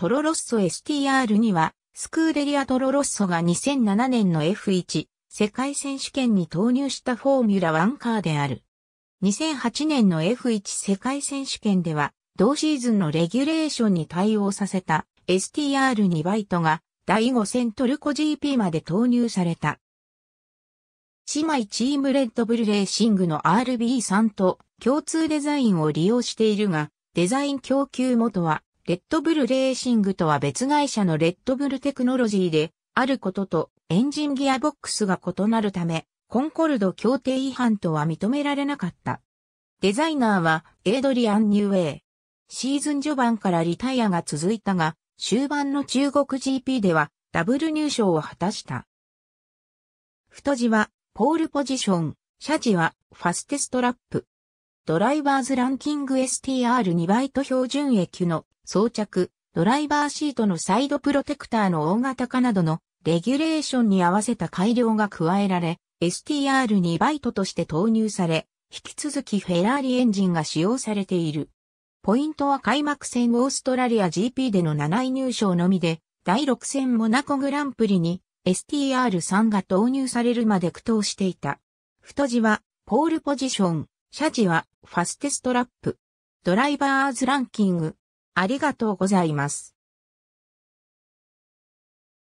トロロッソ STR には、スクーデリアトロロッソが2007年の F1 世界選手権に投入したフォーミュラワンカーである。2008年の F1 世界選手権では、同シーズンのレギュレーションに対応させた STR2 バイトが第5戦トルコ GP まで投入された。姉妹チームレッドブルレーシングの RB3 と共通デザインを利用しているが、デザイン供給元はレッドブルレーシングとは別会社のレッドブルテクノロジーであることとエンジンギアボックスが異なるため、コンコルド協定違反とは認められなかった。デザイナーはエイドリアン・ニューウェイ。シーズン序盤からリタイアが続いたが、終盤の中国 GP ではダブル入賞を果たした。太字はポールポジション、シャはファステストラップ。ドライバーズランキング STR2 倍と標準駅の装着、ドライバーシートのサイドプロテクターの大型化などのレギュレーションに合わせた改良が加えられ、STR2 バイトとして投入され、引き続きフェラーリエンジンが使用されている。ポイントは開幕戦オーストラリア GP での7位入賞のみで、第6戦モナコグランプリに STR3 が投入されるまで苦闘していた。太字はポールポジション、謝字はファステストラップ。ドライバーズランキングありがとうございます。